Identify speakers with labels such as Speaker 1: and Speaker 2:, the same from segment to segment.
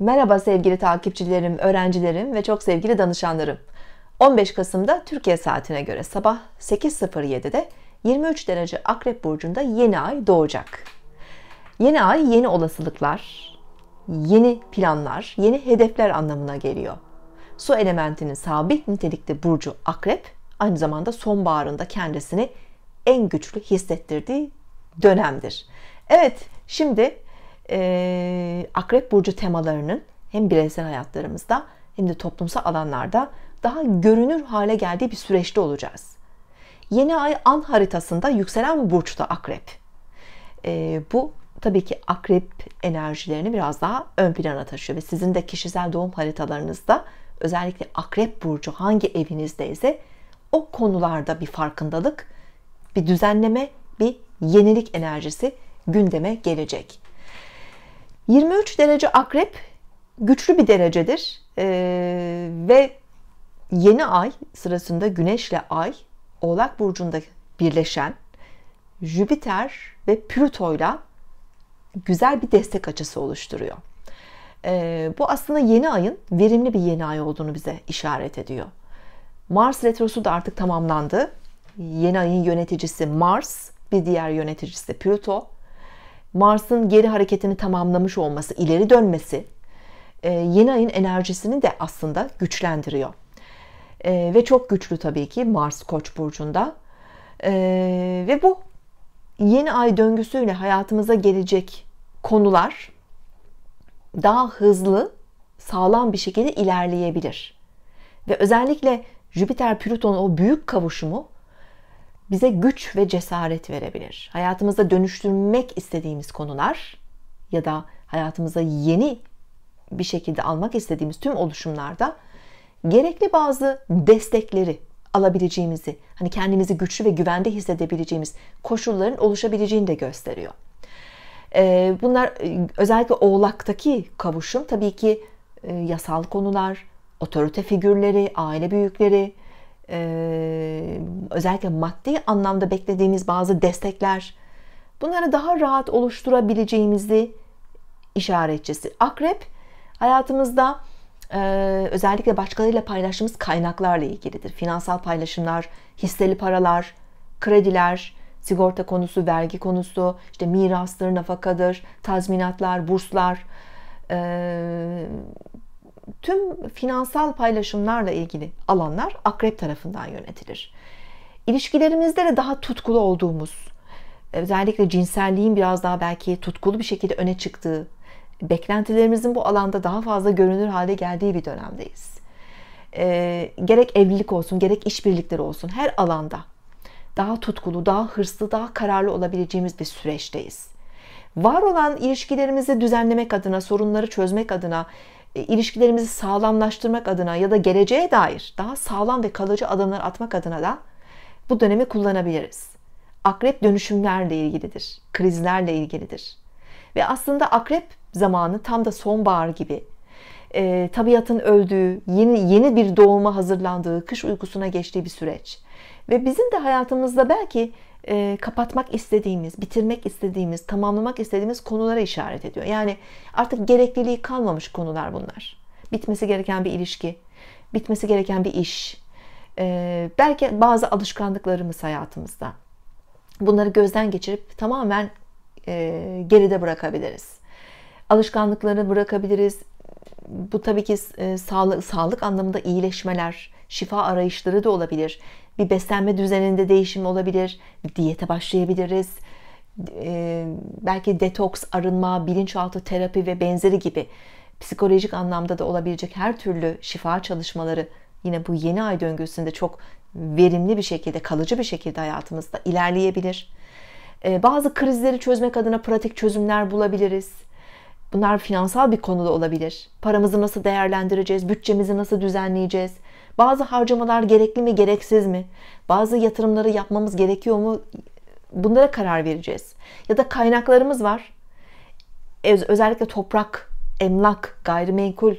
Speaker 1: Merhaba sevgili takipçilerim, öğrencilerim ve çok sevgili danışanlarım. 15 Kasım'da Türkiye saatine göre sabah 8.07'de 23 derece Akrep Burcu'nda yeni ay doğacak. Yeni ay yeni olasılıklar, yeni planlar, yeni hedefler anlamına geliyor. Su elementinin sabit nitelikte burcu akrep, aynı zamanda sonbaharında kendisini en güçlü hissettirdiği dönemdir. Evet, şimdi e, Akrep Burcu temalarının hem bireysel hayatlarımızda hem de toplumsal alanlarda daha görünür hale geldiği bir süreçte olacağız. Yeni ay an haritasında yükselen bir burçta akrep. E, bu tabii ki akrep enerjilerini biraz daha ön plana taşıyor ve sizin de kişisel doğum haritalarınızda özellikle akrep burcu hangi evinizdeyse o konularda bir farkındalık, bir düzenleme, bir yenilik enerjisi gündeme gelecek. 23 derece akrep güçlü bir derecedir ee, ve yeni ay sırasında güneşle ay oğlak burcunda birleşen Jüpiter ve Plüto'yla güzel bir destek açısı oluşturuyor. Ee, bu aslında yeni ayın verimli bir yeni ay olduğunu bize işaret ediyor. Mars retrosu da artık tamamlandı. Yeni ayın yöneticisi Mars, bir diğer yöneticisi Plüto. Mars'ın geri hareketini tamamlamış olması, ileri dönmesi e, yeni ayın enerjisini de aslında güçlendiriyor. E, ve çok güçlü tabii ki Mars Koç burcunda. E, ve bu yeni ay döngüsüyle hayatımıza gelecek konular daha hızlı, sağlam bir şekilde ilerleyebilir. Ve özellikle Jüpiter-Plüton o büyük kavuşumu bize güç ve cesaret verebilir. Hayatımızda dönüştürmek istediğimiz konular ya da hayatımıza yeni bir şekilde almak istediğimiz tüm oluşumlarda gerekli bazı destekleri alabileceğimizi, hani kendimizi güçlü ve güvende hissedebileceğimiz koşulların oluşabileceğini de gösteriyor. Ee, bunlar e, özellikle oğlaktaki kavuşum tabii ki e, yasal konular, otorite figürleri, aile büyükleri, e, özellikle maddi anlamda beklediğimiz bazı destekler bunları daha rahat oluşturabileceğimizi işaretçisi. Akrep hayatımızda e, özellikle başkalarıyla paylaştığımız kaynaklarla ilgilidir. Finansal paylaşımlar, hisseli paralar, krediler, sigorta konusu, vergi konusu, işte mirastır, nafakadır, tazminatlar, burslar, e, tüm finansal paylaşımlarla ilgili alanlar akrep tarafından yönetilir. İlişkilerimizde de daha tutkulu olduğumuz, özellikle cinselliğin biraz daha belki tutkulu bir şekilde öne çıktığı, beklentilerimizin bu alanda daha fazla görünür hale geldiği bir dönemdeyiz. E, gerek evlilik olsun, gerek işbirlikleri olsun her alanda daha tutkulu, daha hırslı, daha kararlı olabileceğimiz bir süreçteyiz. Var olan ilişkilerimizi düzenlemek adına, sorunları çözmek adına, e, ilişkilerimizi sağlamlaştırmak adına ya da geleceğe dair daha sağlam ve kalıcı adımlar atmak adına da bu dönemi kullanabiliriz. Akrep dönüşümlerle ilgilidir, krizlerle ilgilidir. Ve aslında akrep zamanı tam da sonbahar gibi e, tabiatın öldüğü, yeni, yeni bir doğuma hazırlandığı, kış uykusuna geçtiği bir süreç. Ve bizim de hayatımızda belki e, kapatmak istediğimiz, bitirmek istediğimiz, tamamlamak istediğimiz konulara işaret ediyor. Yani artık gerekliliği kalmamış konular bunlar. Bitmesi gereken bir ilişki, bitmesi gereken bir iş, e, belki bazı alışkanlıklarımız hayatımızda. Bunları gözden geçirip tamamen e, geride bırakabiliriz. Alışkanlıkları bırakabiliriz, bu tabii ki e, sağlık, sağlık anlamında iyileşmeler, şifa arayışları da olabilir. Bir beslenme düzeninde değişim olabilir. Bir diyete başlayabiliriz. E, belki detoks, arınma, bilinçaltı terapi ve benzeri gibi psikolojik anlamda da olabilecek her türlü şifa çalışmaları yine bu yeni ay döngüsünde çok verimli bir şekilde, kalıcı bir şekilde hayatımızda ilerleyebilir. E, bazı krizleri çözmek adına pratik çözümler bulabiliriz. Bunlar finansal bir konuda olabilir. Paramızı nasıl değerlendireceğiz, bütçemizi nasıl düzenleyeceğiz? Bazı harcamalar gerekli mi, gereksiz mi? Bazı yatırımları yapmamız gerekiyor mu? Bunlara karar vereceğiz. Ya da kaynaklarımız var. Özellikle toprak, emlak, gayrimenkul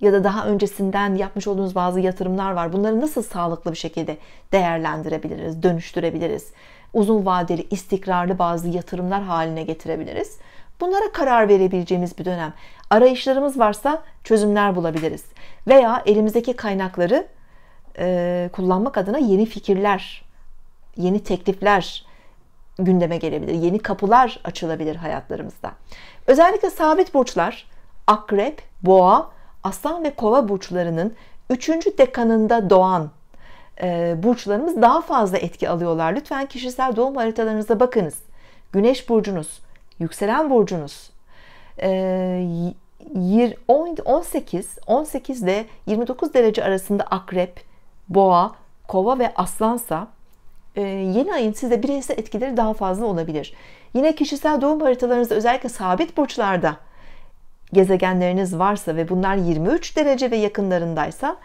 Speaker 1: ya da daha öncesinden yapmış olduğunuz bazı yatırımlar var. Bunları nasıl sağlıklı bir şekilde değerlendirebiliriz, dönüştürebiliriz? Uzun vadeli, istikrarlı bazı yatırımlar haline getirebiliriz. Bunlara karar verebileceğimiz bir dönem. Arayışlarımız varsa çözümler bulabiliriz. Veya elimizdeki kaynakları e, kullanmak adına yeni fikirler, yeni teklifler gündeme gelebilir. Yeni kapılar açılabilir hayatlarımızda. Özellikle sabit burçlar, akrep, boğa, aslan ve kova burçlarının 3. dekanında doğan e, burçlarımız daha fazla etki alıyorlar. Lütfen kişisel doğum haritalarınıza bakınız. Güneş burcunuz, yükselen burcunuz 18 ee, 18 ile 29 derece arasında akrep, boğa, kova ve aslansa e, yeni ayın size bireysel etkileri daha fazla olabilir. Yine kişisel doğum haritalarınızda özellikle sabit burçlarda gezegenleriniz varsa ve bunlar 23 derece ve yakınlarındaysa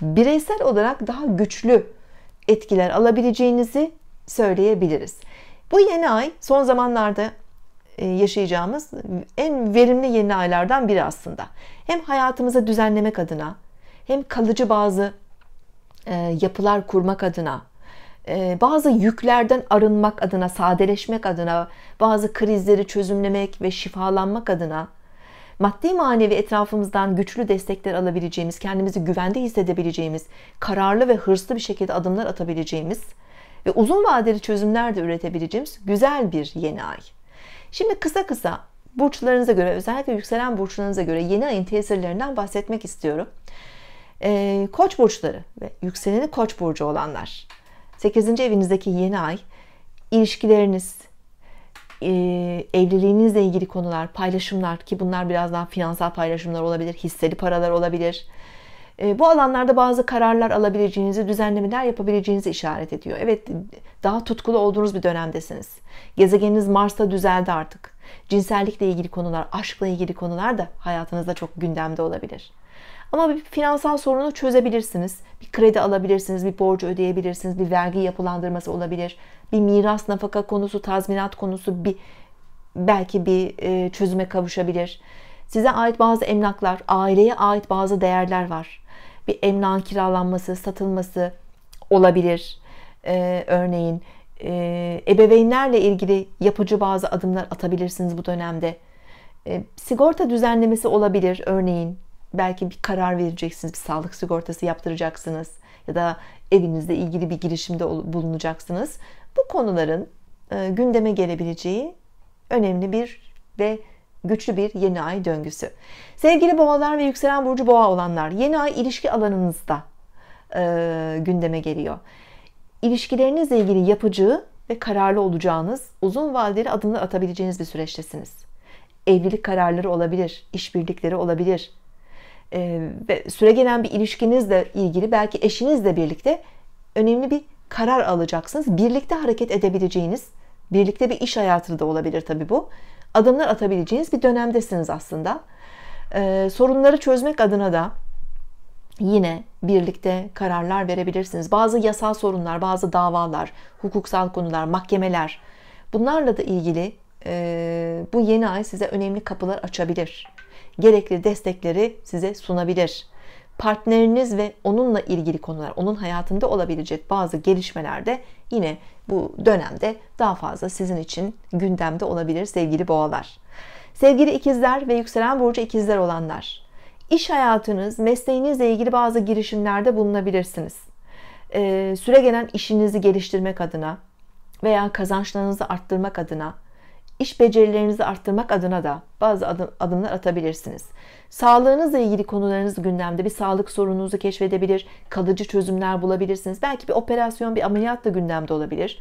Speaker 1: bireysel olarak daha güçlü etkiler alabileceğinizi söyleyebiliriz. Bu yeni ay son zamanlarda e, yaşayacağımız en verimli yeni aylardan biri aslında. Hem hayatımıza düzenlemek adına, hem kalıcı bazı e, yapılar kurmak adına, e, bazı yüklerden arınmak adına, sadeleşmek adına, bazı krizleri çözümlemek ve şifalanmak adına, maddi manevi etrafımızdan güçlü destekler alabileceğimiz, kendimizi güvende hissedebileceğimiz, kararlı ve hırslı bir şekilde adımlar atabileceğimiz ve uzun vadeli çözümler de üretebileceğimiz güzel bir yeni ay. Şimdi kısa kısa burçlarınıza göre özellikle yükselen burçlarınıza göre yeni ayın tesirlerinden bahsetmek istiyorum. E, koç burçları ve yükseleni koç burcu olanlar. 8. evinizdeki yeni ay ilişkileriniz, e, evliliğinizle ilgili konular, paylaşımlar ki bunlar biraz daha finansal paylaşımlar olabilir, hisseli paralar olabilir. Ee, bu alanlarda bazı kararlar alabileceğinizi, düzenlemeler yapabileceğinizi işaret ediyor. Evet, daha tutkulu olduğunuz bir dönemdesiniz. Gezegeniniz Mars'ta düzeldi artık. Cinsellikle ilgili konular, aşkla ilgili konular da hayatınızda çok gündemde olabilir. Ama bir finansal sorunu çözebilirsiniz. Bir kredi alabilirsiniz, bir borcu ödeyebilirsiniz, bir vergi yapılandırması olabilir. Bir miras, nafaka konusu, tazminat konusu bir belki bir e, çözüme kavuşabilir. Size ait bazı emlaklar, aileye ait bazı değerler var bir emlak kiralanması, satılması olabilir. Ee, örneğin e, ebeveynlerle ilgili yapıcı bazı adımlar atabilirsiniz bu dönemde. E, sigorta düzenlemesi olabilir örneğin. Belki bir karar vereceksiniz, bir sağlık sigortası yaptıracaksınız ya da evinizle ilgili bir girişimde bulunacaksınız. Bu konuların e, gündeme gelebileceği önemli bir ve güçlü bir yeni ay döngüsü. Sevgili boğalar ve yükselen burcu boğa olanlar yeni ay ilişki alanınızda e, gündeme geliyor. İlişkilerinizle ilgili yapıcı ve kararlı olacağınız, uzun vadeli adımlar atabileceğiniz bir süreçtesiniz. Evlilik kararları olabilir, işbirlikleri olabilir. E, ve süre gelen bir ilişkinizle ilgili belki eşinizle birlikte önemli bir karar alacaksınız. Birlikte hareket edebileceğiniz, birlikte bir iş hayatı da olabilir tabii bu adımlar atabileceğiniz bir dönemdesiniz aslında. Ee, sorunları çözmek adına da yine birlikte kararlar verebilirsiniz. Bazı yasal sorunlar, bazı davalar, hukuksal konular, mahkemeler bunlarla da ilgili e, bu yeni ay size önemli kapılar açabilir. Gerekli destekleri size sunabilir partneriniz ve onunla ilgili konular, onun hayatında olabilecek bazı gelişmeler de yine bu dönemde daha fazla sizin için gündemde olabilir sevgili boğalar. Sevgili ikizler ve yükselen burcu ikizler olanlar, iş hayatınız, mesleğinizle ilgili bazı girişimlerde bulunabilirsiniz. Ee, süre gelen işinizi geliştirmek adına veya kazançlarınızı arttırmak adına iş becerilerinizi arttırmak adına da bazı adım, adımlar atabilirsiniz. Sağlığınızla ilgili konularınız gündemde. Bir sağlık sorununuzu keşfedebilir, kalıcı çözümler bulabilirsiniz. Belki bir operasyon, bir ameliyat da gündemde olabilir.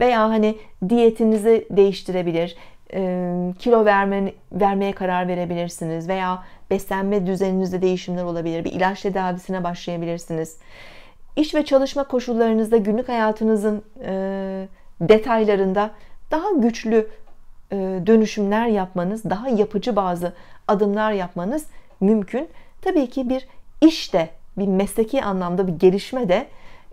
Speaker 1: Veya hani diyetinizi değiştirebilir, kilo verme, vermeye karar verebilirsiniz veya beslenme düzeninizde değişimler olabilir. Bir ilaç tedavisine başlayabilirsiniz. İş ve çalışma koşullarınızda günlük hayatınızın e, detaylarında daha güçlü e, dönüşümler yapmanız, daha yapıcı bazı adımlar yapmanız mümkün. Tabii ki bir işte, bir mesleki anlamda bir gelişme de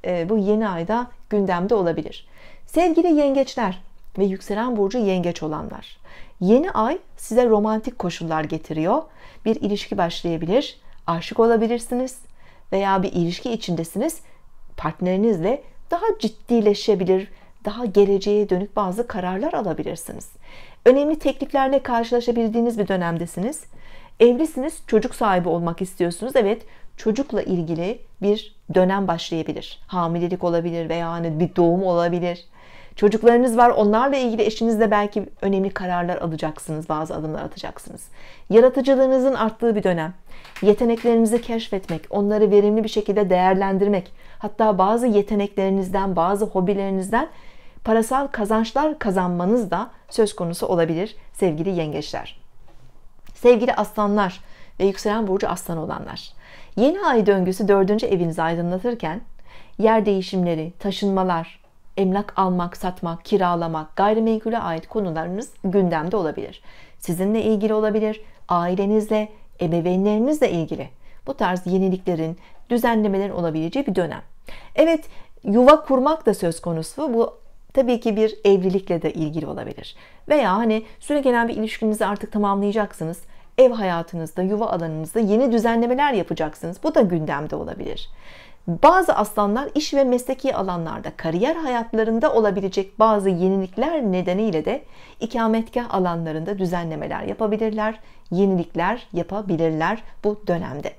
Speaker 1: e, bu yeni ayda gündemde olabilir. Sevgili yengeçler ve yükselen burcu yengeç olanlar. Yeni ay size romantik koşullar getiriyor. Bir ilişki başlayabilir, aşık olabilirsiniz veya bir ilişki içindesiniz. Partnerinizle daha ciddileşebilir, daha geleceğe dönük bazı kararlar alabilirsiniz. Önemli tekliflerle karşılaşabildiğiniz bir dönemdesiniz. Evlisiniz, çocuk sahibi olmak istiyorsunuz. Evet, çocukla ilgili bir dönem başlayabilir. Hamilelik olabilir veya hani bir doğum olabilir. Çocuklarınız var, onlarla ilgili eşinizle belki önemli kararlar alacaksınız, bazı adımlar atacaksınız. Yaratıcılığınızın arttığı bir dönem. Yeteneklerinizi keşfetmek, onları verimli bir şekilde değerlendirmek, hatta bazı yeteneklerinizden, bazı hobilerinizden parasal kazançlar kazanmanız da söz konusu olabilir sevgili yengeçler. Sevgili aslanlar ve yükselen burcu aslan olanlar. Yeni ay döngüsü dördüncü evinizi aydınlatırken yer değişimleri, taşınmalar, emlak almak, satmak, kiralamak, gayrimenkule ait konularınız gündemde olabilir. Sizinle ilgili olabilir, ailenizle, ebeveynlerinizle ilgili. Bu tarz yeniliklerin, düzenlemelerin olabileceği bir dönem. Evet, yuva kurmak da söz konusu. Bu Tabii ki bir evlilikle de ilgili olabilir. Veya hani süre gelen bir ilişkinizi artık tamamlayacaksınız. Ev hayatınızda, yuva alanınızda yeni düzenlemeler yapacaksınız. Bu da gündemde olabilir. Bazı aslanlar iş ve mesleki alanlarda, kariyer hayatlarında olabilecek bazı yenilikler nedeniyle de ikametgah alanlarında düzenlemeler yapabilirler, yenilikler yapabilirler bu dönemde.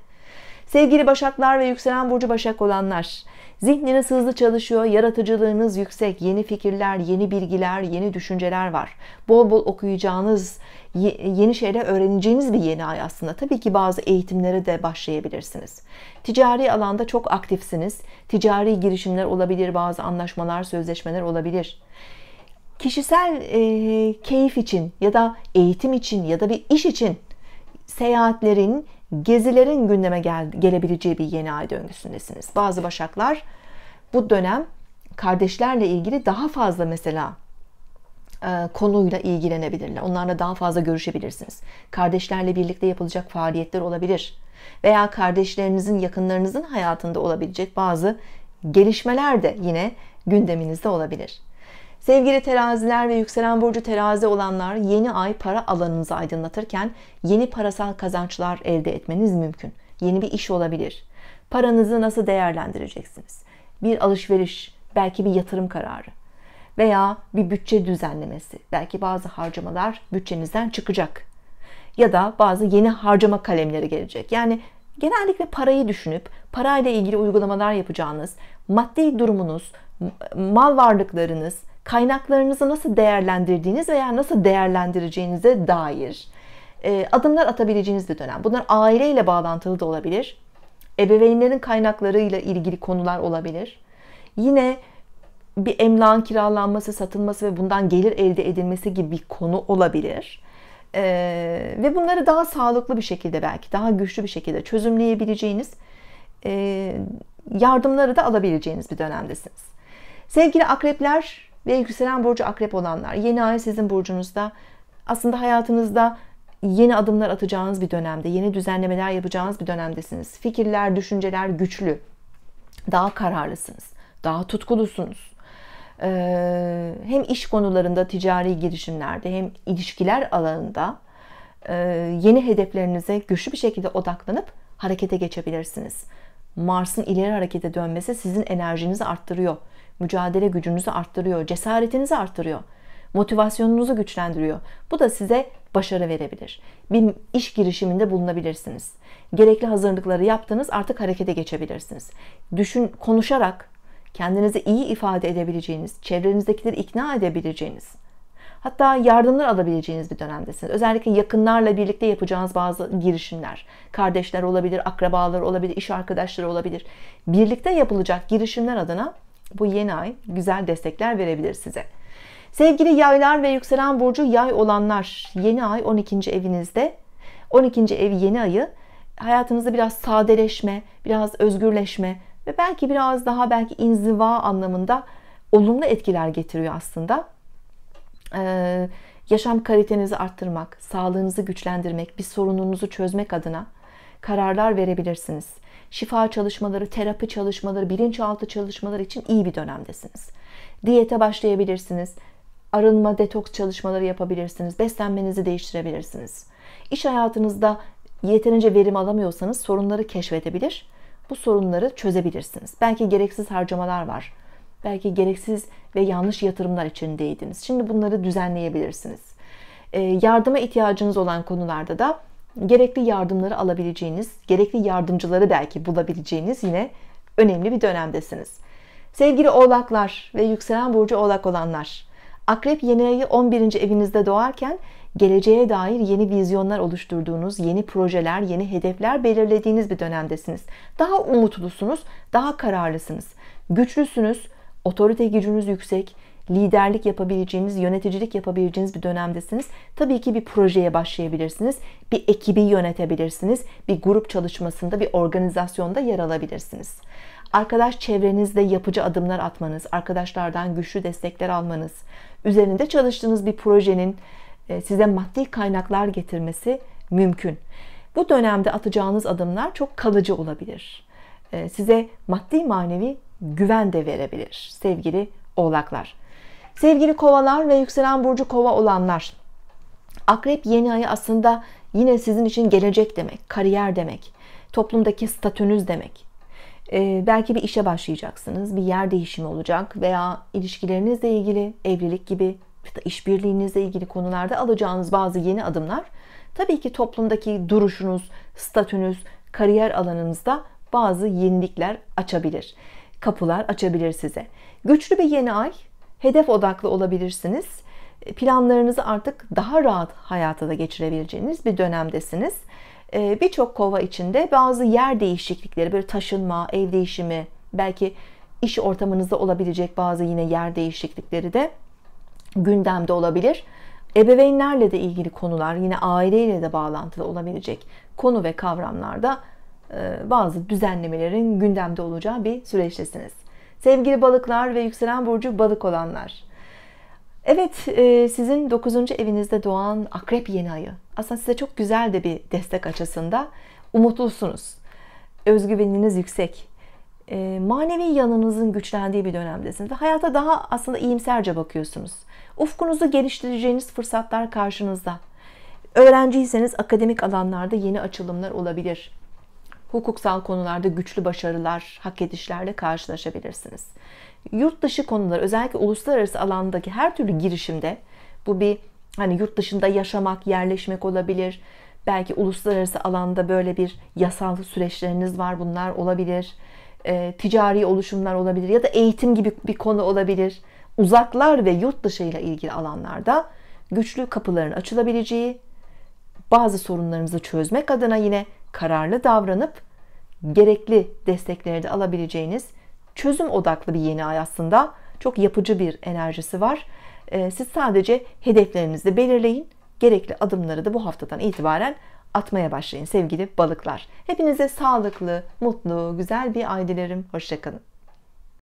Speaker 1: Sevgili Başaklar ve Yükselen Burcu Başak olanlar, zihniniz hızlı çalışıyor, yaratıcılığınız yüksek, yeni fikirler, yeni bilgiler, yeni düşünceler var. Bol bol okuyacağınız, yeni şeyler öğreneceğiniz bir yeni ay aslında. Tabii ki bazı eğitimlere de başlayabilirsiniz. Ticari alanda çok aktifsiniz. Ticari girişimler olabilir, bazı anlaşmalar, sözleşmeler olabilir kişisel e, keyif için ya da eğitim için ya da bir iş için seyahatlerin gezilerin gündeme gel gelebileceği bir yeni ay döngüsündesiniz. Bazı başaklar bu dönem kardeşlerle ilgili daha fazla mesela e, konuyla ilgilenebilirler. Onlarla daha fazla görüşebilirsiniz. Kardeşlerle birlikte yapılacak faaliyetler olabilir. Veya kardeşlerinizin, yakınlarınızın hayatında olabilecek bazı gelişmeler de yine gündeminizde olabilir. Sevgili teraziler ve yükselen burcu terazi olanlar yeni ay para alanınızı aydınlatırken yeni parasal kazançlar elde etmeniz mümkün. Yeni bir iş olabilir. Paranızı nasıl değerlendireceksiniz? Bir alışveriş, belki bir yatırım kararı veya bir bütçe düzenlemesi. Belki bazı harcamalar bütçenizden çıkacak. Ya da bazı yeni harcama kalemleri gelecek. Yani genellikle parayı düşünüp parayla ilgili uygulamalar yapacağınız, maddi durumunuz, mal varlıklarınız, kaynaklarınızı nasıl değerlendirdiğiniz veya nasıl değerlendireceğinize dair e, adımlar atabileceğiniz bir dönem. Bunlar aileyle bağlantılı da olabilir. Ebeveynlerin kaynaklarıyla ilgili konular olabilir. Yine bir emlakın kiralanması, satılması ve bundan gelir elde edilmesi gibi bir konu olabilir. Ee, ve bunları daha sağlıklı bir şekilde belki daha güçlü bir şekilde çözümleyebileceğiniz e, yardımları da alabileceğiniz bir dönemdesiniz. Sevgili akrepler ve yükselen burcu akrep olanlar. Yeni ay sizin burcunuzda. Aslında hayatınızda yeni adımlar atacağınız bir dönemde, yeni düzenlemeler yapacağınız bir dönemdesiniz. Fikirler, düşünceler güçlü. Daha kararlısınız. Daha tutkulusunuz. Ee, hem iş konularında, ticari girişimlerde hem ilişkiler alanında e, yeni hedeflerinize güçlü bir şekilde odaklanıp harekete geçebilirsiniz. Mars'ın ileri harekete dönmesi sizin enerjinizi arttırıyor mücadele gücünüzü arttırıyor, cesaretinizi arttırıyor, motivasyonunuzu güçlendiriyor. Bu da size başarı verebilir. Bir iş girişiminde bulunabilirsiniz. Gerekli hazırlıkları yaptınız, artık harekete geçebilirsiniz. Düşün, konuşarak kendinizi iyi ifade edebileceğiniz, çevrenizdekileri ikna edebileceğiniz, hatta yardımlar alabileceğiniz bir dönemdesiniz. Özellikle yakınlarla birlikte yapacağınız bazı girişimler, kardeşler olabilir, akrabalar olabilir, iş arkadaşları olabilir. Birlikte yapılacak girişimler adına bu yeni ay güzel destekler verebilir size. Sevgili yaylar ve yükselen burcu yay olanlar yeni ay 12. evinizde 12. ev yeni ayı hayatınızda biraz sadeleşme, biraz özgürleşme ve belki biraz daha belki inziva anlamında olumlu etkiler getiriyor aslında. Ee, yaşam kalitenizi arttırmak, sağlığınızı güçlendirmek, bir sorununuzu çözmek adına kararlar verebilirsiniz şifa çalışmaları, terapi çalışmaları, bilinçaltı çalışmaları için iyi bir dönemdesiniz. Diyete başlayabilirsiniz. Arınma, detoks çalışmaları yapabilirsiniz. Beslenmenizi değiştirebilirsiniz. İş hayatınızda yeterince verim alamıyorsanız sorunları keşfedebilir. Bu sorunları çözebilirsiniz. Belki gereksiz harcamalar var. Belki gereksiz ve yanlış yatırımlar içindeydiniz. Şimdi bunları düzenleyebilirsiniz. E, yardıma ihtiyacınız olan konularda da gerekli yardımları alabileceğiniz, gerekli yardımcıları belki bulabileceğiniz yine önemli bir dönemdesiniz. Sevgili oğlaklar ve yükselen burcu oğlak olanlar, akrep yeni ayı 11. evinizde doğarken geleceğe dair yeni vizyonlar oluşturduğunuz, yeni projeler, yeni hedefler belirlediğiniz bir dönemdesiniz. Daha umutlusunuz, daha kararlısınız, güçlüsünüz, otorite gücünüz yüksek, liderlik yapabileceğiniz, yöneticilik yapabileceğiniz bir dönemdesiniz. Tabii ki bir projeye başlayabilirsiniz. Bir ekibi yönetebilirsiniz. Bir grup çalışmasında, bir organizasyonda yer alabilirsiniz. Arkadaş çevrenizde yapıcı adımlar atmanız, arkadaşlardan güçlü destekler almanız, üzerinde çalıştığınız bir projenin e, size maddi kaynaklar getirmesi mümkün. Bu dönemde atacağınız adımlar çok kalıcı olabilir. E, size maddi manevi güven de verebilir sevgili oğlaklar. Sevgili kovalar ve yükselen burcu kova olanlar. Akrep yeni ayı aslında yine sizin için gelecek demek, kariyer demek, toplumdaki statünüz demek. Ee, belki bir işe başlayacaksınız, bir yer değişimi olacak veya ilişkilerinizle ilgili, evlilik gibi, işbirliğinizle ilgili konularda alacağınız bazı yeni adımlar tabii ki toplumdaki duruşunuz, statünüz, kariyer alanınızda bazı yenilikler açabilir. Kapılar açabilir size. Güçlü bir yeni ay hedef odaklı olabilirsiniz. E, planlarınızı artık daha rahat hayata da geçirebileceğiniz bir dönemdesiniz. E, birçok kova içinde bazı yer değişiklikleri, böyle taşınma, ev değişimi, belki iş ortamınızda olabilecek bazı yine yer değişiklikleri de gündemde olabilir. Ebeveynlerle de ilgili konular, yine aileyle de bağlantılı olabilecek konu ve kavramlarda e, bazı düzenlemelerin gündemde olacağı bir süreçtesiniz. Sevgili balıklar ve yükselen burcu balık olanlar. Evet e, sizin 9. evinizde doğan akrep yeni ayı aslında size çok güzel de bir destek açısında umutlusunuz. Özgüveniniz yüksek. E, manevi yanınızın güçlendiği bir dönemdesiniz ve hayata daha aslında iyimserce bakıyorsunuz. Ufkunuzu geliştireceğiniz fırsatlar karşınızda. Öğrenciyseniz akademik alanlarda yeni açılımlar olabilir hukuksal konularda güçlü başarılar, hak edişlerle karşılaşabilirsiniz. Yurt dışı konular, özellikle uluslararası alandaki her türlü girişimde bu bir hani yurt dışında yaşamak, yerleşmek olabilir. Belki uluslararası alanda böyle bir yasal süreçleriniz var. Bunlar olabilir. E, ticari oluşumlar olabilir ya da eğitim gibi bir konu olabilir. Uzaklar ve yurt dışıyla ilgili alanlarda güçlü kapıların açılabileceği, bazı sorunlarınızı çözmek adına yine kararlı davranıp gerekli destekleri de alabileceğiniz çözüm odaklı bir yeni ay aslında. Çok yapıcı bir enerjisi var. Ee, siz sadece hedeflerinizi belirleyin. Gerekli adımları da bu haftadan itibaren atmaya başlayın sevgili balıklar. Hepinize sağlıklı, mutlu, güzel bir ay dilerim. Hoşçakalın.